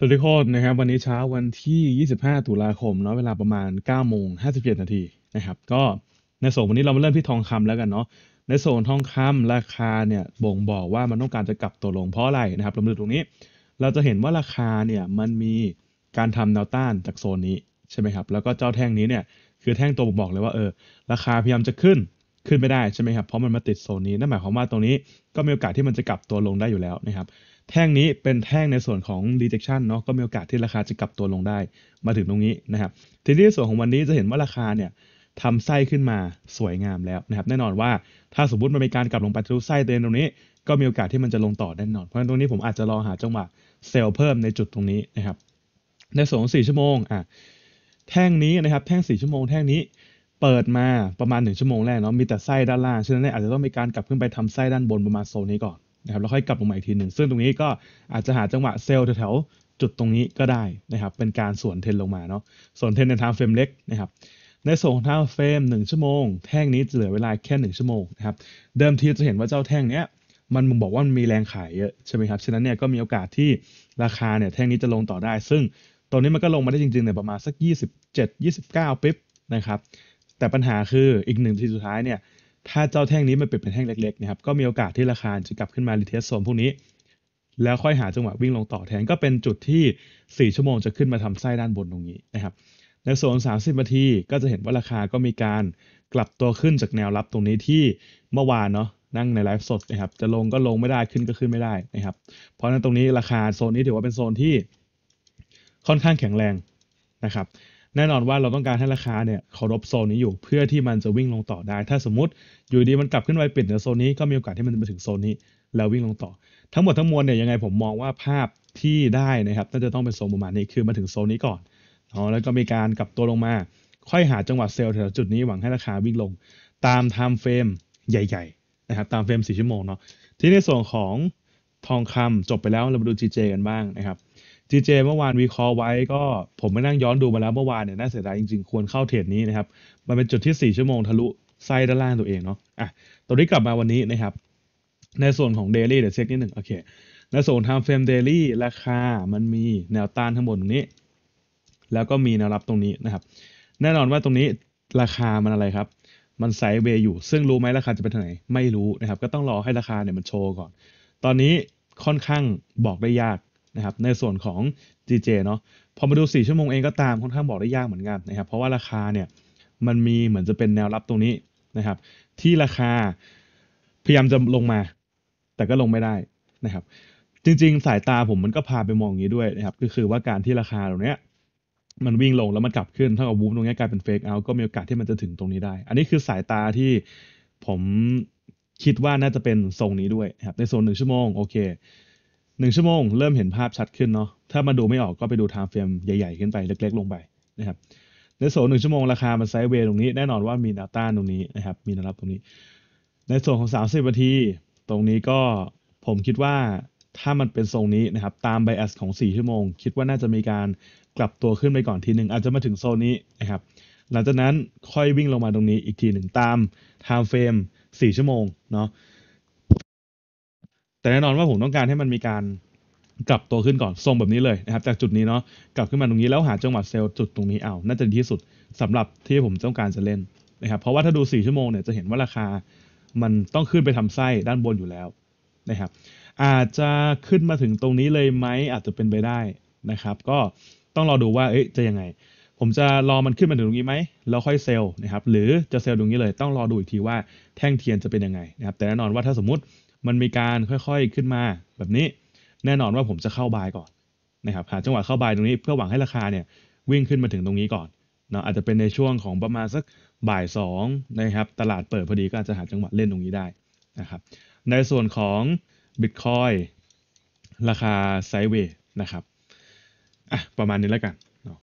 สวัสดีคนนะครับ วันนี้เช้าวันที่ 25 ตุลาคมเนาะเวลาประมาณ9โมง57นาทีนะครับ ก็ในส่วนวันนี้เรามาเริ่มที่ทองคำแล้วกันเนาะในส่วนทองคำราคาเนี่ยบ่งบอกว่ามันต้องการจะกลับตัวลงเพราะอะไรนะครับเรามาดูตรงนี้ เราจะเห็นว่าราคาเนี่ยมันมีการทำแนวต้านจากโซนนี้ใช่ไหมครับ แล้วก็เจ้าแท่งนี้เนี่ยคือแท่งตัวบ่งบอกเลยว่าเออราคาพยายามจะขึ้นขึ้นไม่ได้ใช่ไหมครับเพราะมันมาติดโซนนี้นั่นหมายความว่าตรงนี้ ก็มีโอกาสที่มันจะกลับตัวลงได้อยู่แล้วนะครับแท่งนี้เป็นแท่งในส่วนของ rejection เนาะ ก็มีโอกาสที่ราคาจะกลับตัวลงได้มาถึงตรงนี้นะครับ ทีนี้ส่วนของวันนี้จะเห็นว่าราคาเนี่ยทำไส้ขึ้นมาสวยงามแล้วนะครับ แน่นอนว่า ถ้าสมมติมันมีการกลับลงไปทะลุไส้เตนตรงนี้ ก็มีโอกาสที่มันจะลงต่อแน่นอน เพราะฉะนั้นตรงนี้ผมอาจจะรอหาจังหวะเซลล์เพิ่มในจุดตรงนี้นะครับ ในส่วนของสี่ชั่วโมง อ่ะแท่งนี้นะครับ แท่งสี่ชั่วโมงแท่งนี้ เปิดมาประมาณ 1 ชั่วโมงแรกเนาะ มีแต่ไส้ด้านล่าง ฉะนั้นอาจจะต้องมีการกลับขึ้นไปทำไส้ด้านบนประมาณโซนนี้ก่อนะครับแล้วค่อยกลับลงมาอีกทีหนึ่งซึ่งตรงนี้ก็อาจจะหาจังหวะเซลล์แถวๆจุดตรงนี้ก็ได้นะครับ เป็นการส่วนเทนลงมาเนาะ ส่วนเทนในทางเฟรมเล็กนะครับ ในส่นของทางเฟรม1ชั่วโมงแท่งนี้จะเหลือเวลาแค่1ชั่วโมงนะครับ เดิมทีจะเห็นว่าเจ้าแท่งเนี้ยมันมึงบอกว่ามันมีแรงขายเยอะใช่ไหมครับ ฉะนั้นเนี่ยก็มีโอกาสที่ราคาเนี่ยแท่งนี้จะลงต่อได้ ซึ่งตอนนี้มันก็ลงมาได้จริงๆเนี่ยประมาณสัก 27 29 ปิ๊บนะครับ แต่ปัญหาคืออีกหนึ่งทีสุดท้ายเนี่ยถ้าเจ้าแท่งนี้มันเปลี่ยนเป็นแท่งเล็ก ๆนะครับ ก็มีโอกาสที่ราคาจะกลับขึ้นมารีเทสโซนพวกนี้ แล้วค่อยหาจังหวะวิ่งลงต่อแทน ก็เป็นจุดที่ 4 ชั่วโมงจะขึ้นมาทำไส้ด้านบนตรงนี้นะครับ ในโซน30นาทีก็จะเห็นว่าราคาก็มีการกลับตัวขึ้นจากแนวรับตรงนี้ที่เมื่อวานเนาะ นั่งในไลฟ์สดนะครับ จะลงก็ลงไม่ได้ขึ้นก็ขึ้นไม่ได้นะครับ เพราะนั้นตรงนี้ราคาโซน นี้ถือว่าเป็นโซนที่ ค่อนข้างแข็งแรงนะครับแน่นอนว่าเราต้องการให้ราคาเนี่ยเคารพโซนนี้อยู่เพื่อที่มันจะวิ่งลงต่อได้ ถ้าสมมติอยู่ดีมันกลับขึ้นไปปิดเหนือโซนนี้ก็มีโอกาสที่มันจะไปถึงโซนนี้ แล้ววิ่งลงต่อ ทั้งหมดทั้งมวลเนี่ยยังไงผมมองว่าภาพที่ได้นะครับน่าจะต้องเป็นโซนประมาณนี้คือมาถึงโซนนี้ก่อนอ๋อแล้วก็มีการกลับตัวลงมาค่อยหาจังหวะเซลล์แถวจุดนี้หวังให้ราคาวิ่งลงตามไทม์เฟรมใหญ่ๆนะครับตามเฟรม4ชั่วโมงเนาะที่ในส่วนของทองคำจบไปแล้วเรามาดู GJ กันบ้างนะครับจีเจเมื่อวานวิเคราะห์ไว้ก็ผมไปนั่งย้อนดูมาแล้วเมื่อวานเนี่ย น่าเสียดายจริง ๆ ควรเข้าเทรดนี้นะครับ มันเป็นจุดที่ 4 ชั่วโมงทะลุไส้ด้านล่างตัวเองเนาะอ่ะตัวนี้กลับมาวันนี้นะครับ ในส่วนของ Daily เดี๋ยวเช็คนิดหนึ่งโอเคในส่วนทำเฟรม a m e Daily ราคามันมีแนวต้านทั้งหมดตรงนี้ แล้วก็มีแนวรับตรงนี้นะครับ แน่นอนว่าตรงนี้ราคามันอะไรครับ มันไซด์เวย์อยู่ซึ่งรู้ไหมราคาจะไปทางไหนไม่รู้นะครับ ก็ต้องรอให้ราคาเนี่ยมันโชว์ก่อน ตอนนี้ค่อนข้างบอกได้ยากนะครับในส่วนของ GJ เนาะพอมาดู 4 ชั่วโมงเองก็ตาม ค่อนข้างบอกได้ยากเหมือนกันนะครับ เพราะว่าราคาเนี่ย มันมีเหมือนจะเป็นแนวรับตรงนี้นะครับ ที่ราคาพยายามจะลงมา แต่ก็ลงไม่ได้นะครับ จริงๆสายตาผมมันก็พาไปมองอย่างนี้ด้วยนะครับ ก็คือว่าการที่ราคาตรงเนี้ยมันวิ่งลงแล้วมันกลับขึ้น ถ้าเอาวูฟตรงนี้กลายเป็นเฟกเอาก็มีโอกาสที่มันจะถึงตรงนี้ได้ อันนี้คือสายตาที่ผมคิดว่าน่าจะเป็นทรงนี้ด้วยนะครับ ในโซนหนึ่งชั่วโมงโอเคหนึ่งชั่วโมง เริ่มเห็นภาพชัดขึ้นเนาะถ้ามาดูไม่ออกก็ไปดูไทม์เฟรมใหญ่ ๆขึ้นไปเล็ก ๆลงไปนะครับ ในโซนหนึ่งชั่วโมงราคามันไซด์เวย์ตรงนี้ แน่นอนว่ามีแนวต้านตรงนี้นะครับ มีแนวรับตรงนี้ ในโซนของ 30นาที ตรงนี้ก็ผมคิดว่าถ้ามันเป็นทรงนี้นะครับตามไบแอสของ 4 ชั่วโมง คิดว่าน่าจะมีการกลับตัวขึ้นไปก่อนทีหนึ่งอาจจะมาถึงโซนนี้นะครับ หลังจากนั้นค่อยวิ่งลงมาตรงนี้ อีกทีหนึ่งตามไทม์เฟรม4ชั่วโมงเนาะแต่แน่นอนว่าผมต้องการให้มันมีการกลับตัวขึ้นก่อนทรงแบบนี้เลยนะครับจากจุดนี้เนาะกลับขึ้นมาตรงนี้แล้วหาจังหวะเซลล์จุดตรงนี้เอา น่าจะดีที่สุดสำหรับที่ผมต้องการจะเล่นนะครับเพราะว่าถ้าดู 4 ชั่วโมงเนี่ยจะเห็นว่าราคา มันต้องขึ้นไปทำไส้ด้านบนอยู่แล้วนะครับ อาจจะขึ้นมาถึงตรงนี้เลยไหมอาจจะเป็นไปได้นะครับ ก็ต้องรอดูว่าเอ๊ะจะยังไง ผมจะรอมันขึ้นมาถึงตรงนี้ไหมแล้วค่อยเซลล์นะครับ หรือจะเซลล์ตรงนี้เลย ต้องรอดูอีกทีว่าแท่งเทียนจะเป็นยังไงนะครับ แต่แน่นอนว่าถ้าสมมติมันมีการค่อยๆขึ้นมาแบบนี้แน่นอนว่าผมจะเข้าบายก่อนนะครับหาจังหวะเข้าบายตรงนี้เพื่อหวังให้ราคาเนี่ยวิ่งขึ้นมาถึงตรงนี้ก่อนเนาะอาจจะเป็นในช่วงของประมาณสักบ่าย2นะครับตลาดเปิดพอดีก็อาจจะหาจังหวะเล่นตรงนี้ได้นะครับในส่วนของ Bitcoin ราคาไซเวย์นะครับอ่ะประมาณนี้แล้วกัน